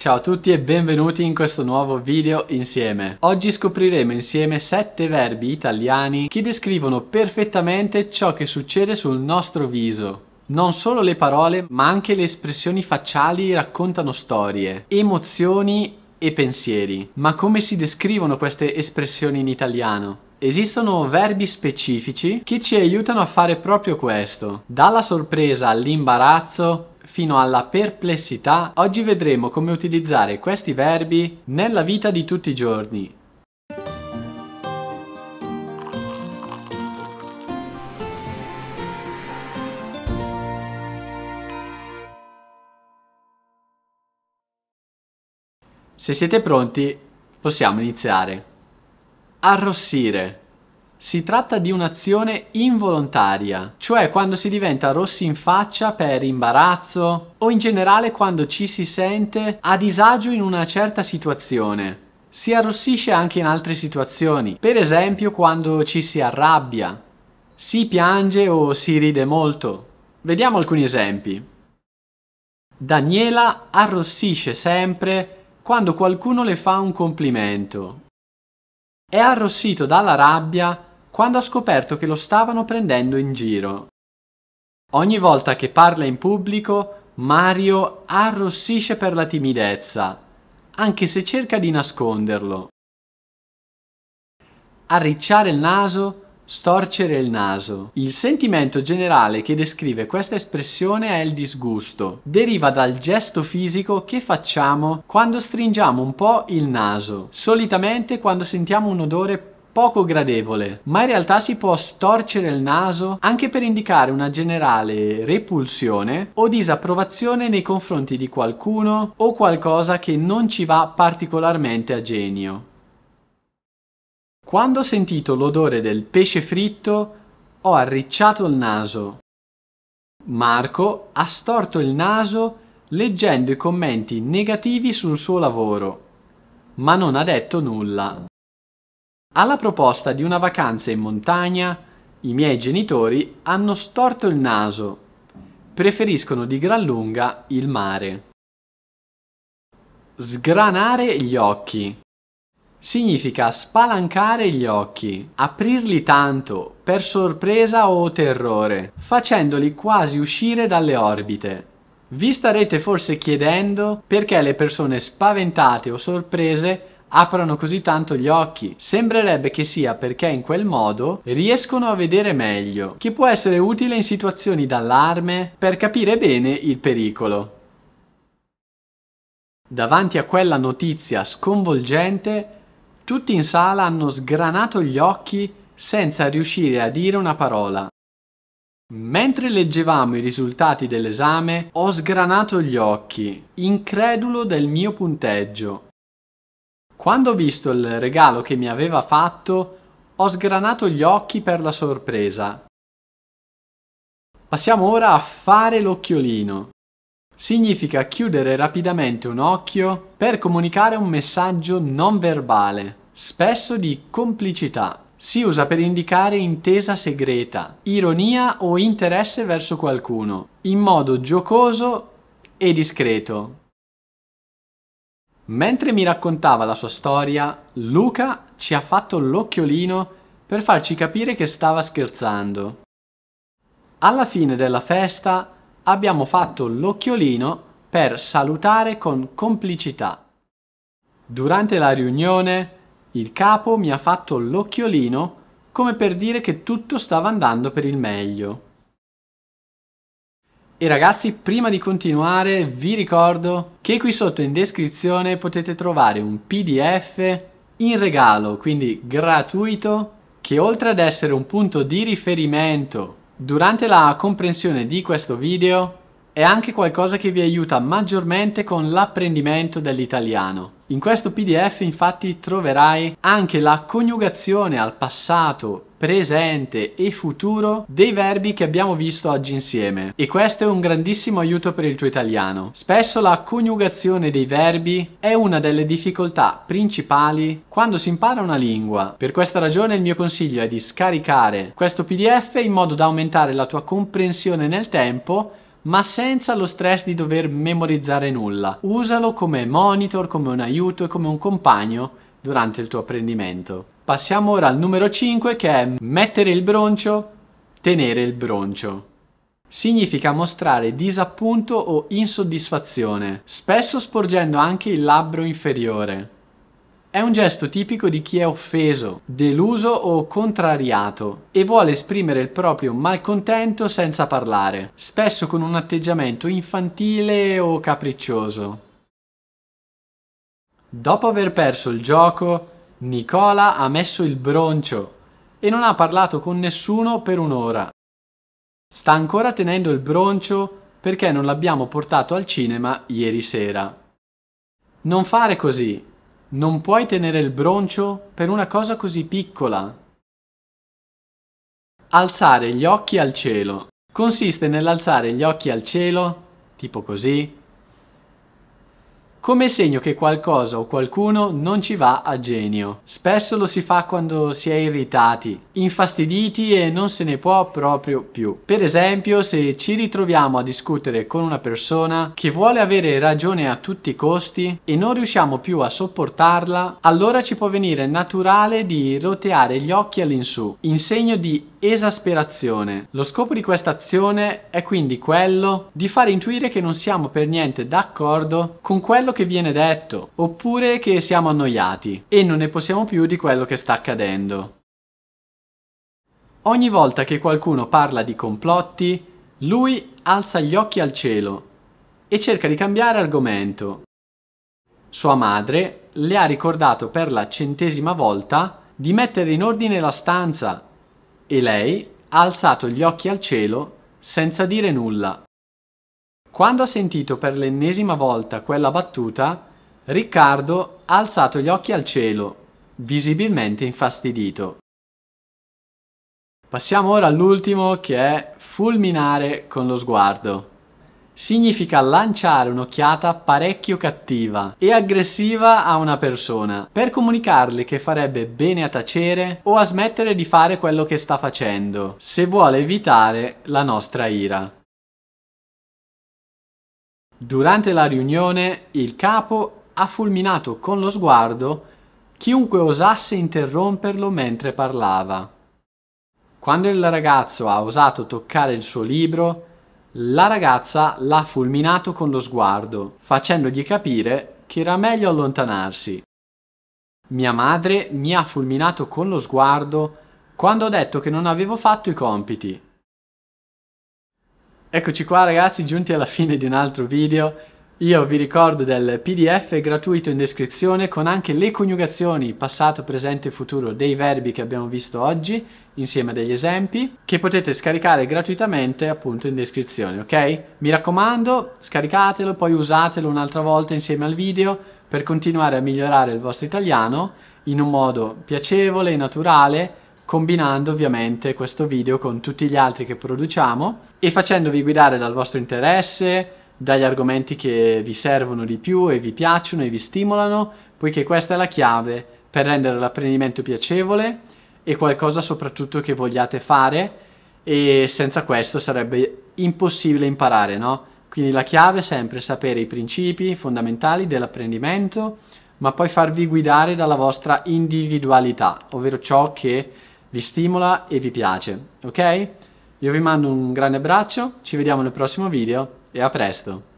Ciao a tutti e benvenuti in questo nuovo video insieme. Oggi scopriremo insieme 7 verbi italiani che descrivono perfettamente ciò che succede sul nostro viso. Non solo le parole, ma anche le espressioni facciali raccontano storie, emozioni e pensieri. Ma come si descrivono queste espressioni in italiano? Esistono verbi specifici che ci aiutano a fare proprio questo. Dalla sorpresa all'imbarazzo, fino alla perplessità, oggi vedremo come utilizzare questi verbi nella vita di tutti i giorni. Se siete pronti, possiamo iniziare. Arrossire. Si tratta di un'azione involontaria, cioè quando si diventa rossi in faccia per imbarazzo o in generale quando ci si sente a disagio in una certa situazione. Si arrossisce anche in altre situazioni, per esempio quando ci si arrabbia, si piange o si ride molto. Vediamo alcuni esempi. Daniela arrossisce sempre quando qualcuno le fa un complimento. È arrossito dalla rabbia quando ha scoperto che lo stavano prendendo in giro. Ogni volta che parla in pubblico, Mario arrossisce per la timidezza, anche se cerca di nasconderlo. Arricciare il naso, storcere il naso. Il sentimento generale che descrive questa espressione è il disgusto. Deriva dal gesto fisico che facciamo quando stringiamo un po' il naso, solitamente quando sentiamo un odore poco gradevole, ma in realtà si può storcere il naso anche per indicare una generale repulsione o disapprovazione nei confronti di qualcuno o qualcosa che non ci va particolarmente a genio. Quando ho sentito l'odore del pesce fritto, ho arricciato il naso. Marco ha storto il naso leggendo i commenti negativi sul suo lavoro, ma non ha detto nulla. Alla proposta di una vacanza in montagna, i miei genitori hanno storto il naso. Preferiscono di gran lunga il mare. Sgranare gli occhi. Significa spalancare gli occhi, aprirli tanto, per sorpresa o terrore, facendoli quasi uscire dalle orbite. Vi starete forse chiedendo perché le persone spaventate o sorprese aprono così tanto gli occhi. Sembrerebbe che sia perché in quel modo riescono a vedere meglio, che può essere utile in situazioni d'allarme per capire bene il pericolo. Davanti a quella notizia sconvolgente, tutti in sala hanno sgranato gli occhi senza riuscire a dire una parola. Mentre leggevamo i risultati dell'esame, ho sgranato gli occhi, incredulo del mio punteggio, quando ho visto il regalo che mi aveva fatto, ho sgranato gli occhi per la sorpresa. Passiamo ora a fare l'occhiolino. Significa chiudere rapidamente un occhio per comunicare un messaggio non verbale, spesso di complicità. Si usa per indicare intesa segreta, ironia o interesse verso qualcuno, in modo giocoso e discreto. Mentre mi raccontava la sua storia, Luca ci ha fatto l'occhiolino per farci capire che stava scherzando. Alla fine della festa abbiamo fatto l'occhiolino per salutare con complicità. Durante la riunione il capo mi ha fatto l'occhiolino come per dire che tutto stava andando per il meglio. E ragazzi, prima di continuare vi ricordo che qui sotto in descrizione potete trovare un PDF in regalo, quindi gratuito, che oltre ad essere un punto di riferimento durante la comprensione di questo video, è anche qualcosa che vi aiuta maggiormente con l'apprendimento dell'italiano. In questo PDF infatti troverai anche la coniugazione al passato presente e futuro dei verbi che abbiamo visto oggi insieme e questo è un grandissimo aiuto per il tuo italiano. Spesso la coniugazione dei verbi è una delle difficoltà principali quando si impara una lingua. Per questa ragione il mio consiglio è di scaricare questo PDF in modo da aumentare la tua comprensione nel tempo ma senza lo stress di dover memorizzare nulla. Usalo come monitor, come un aiuto e come un compagno durante il tuo apprendimento. Passiamo ora al numero 5 che è mettere il broncio, tenere il broncio. Significa mostrare disappunto o insoddisfazione, spesso sporgendo anche il labbro inferiore. È un gesto tipico di chi è offeso, deluso o contrariato e vuole esprimere il proprio malcontento senza parlare, spesso con un atteggiamento infantile o capriccioso. Dopo aver perso il gioco, Nicola ha messo il broncio e non ha parlato con nessuno per un'ora. Sta ancora tenendo il broncio perché non l'abbiamo portato al cinema ieri sera. Non fare così. Non puoi tenere il broncio per una cosa così piccola. Alzare gli occhi al cielo. Consiste nell'alzare gli occhi al cielo, tipo così, come segno che qualcosa o qualcuno non ci va a genio. Spesso lo si fa quando si è irritati, infastiditi e non se ne può proprio più. Per esempio, se ci ritroviamo a discutere con una persona che vuole avere ragione a tutti i costi e non riusciamo più a sopportarla, allora ci può venire naturale di roteare gli occhi all'insù, in segno di esasperazione. Lo scopo di questa azione è quindi quello di far intuire che non siamo per niente d'accordo con quello che viene detto, oppure che siamo annoiati e non ne possiamo più di quello che sta accadendo. Ogni volta che qualcuno parla di complotti, lui alza gli occhi al cielo e cerca di cambiare argomento. Sua madre le ha ricordato per la centesima volta di mettere in ordine la stanza e lei ha alzato gli occhi al cielo senza dire nulla. Quando ha sentito per l'ennesima volta quella battuta, Riccardo ha alzato gli occhi al cielo, visibilmente infastidito. Passiamo ora all'ultimo che è fulminare con lo sguardo significa lanciare un'occhiata parecchio cattiva e aggressiva a una persona per comunicarle che farebbe bene a tacere o a smettere di fare quello che sta facendo se vuole evitare la nostra ira. Durante la riunione il capo ha fulminato con lo sguardo chiunque osasse interromperlo mentre parlava. Quando il ragazzo ha osato toccare il suo libro, la ragazza l'ha fulminato con lo sguardo, facendogli capire che era meglio allontanarsi. Mia madre mi ha fulminato con lo sguardo quando ho detto che non avevo fatto i compiti. Eccoci qua ragazzi, giunti alla fine di un altro video. Io vi ricordo del PDF gratuito in descrizione con anche le coniugazioni passato, presente e futuro dei verbi che abbiamo visto oggi insieme a degli esempi che potete scaricare gratuitamente appunto in descrizione, ok? Mi raccomando, scaricatelo, poi usatelo un'altra volta insieme al video per continuare a migliorare il vostro italiano in un modo piacevole e naturale combinando ovviamente questo video con tutti gli altri che produciamo e facendovi guidare dal vostro interesse, dagli argomenti che vi servono di più e vi piacciono e vi stimolano, poiché questa è la chiave per rendere l'apprendimento piacevole e qualcosa soprattutto che vogliate fare e senza questo sarebbe impossibile imparare, no? Quindi la chiave è sempre sapere i principi fondamentali dell'apprendimento, ma poi farvi guidare dalla vostra individualità, ovvero ciò che vi stimola e vi piace, ok? Io vi mando un grande abbraccio, ci vediamo nel prossimo video e a presto!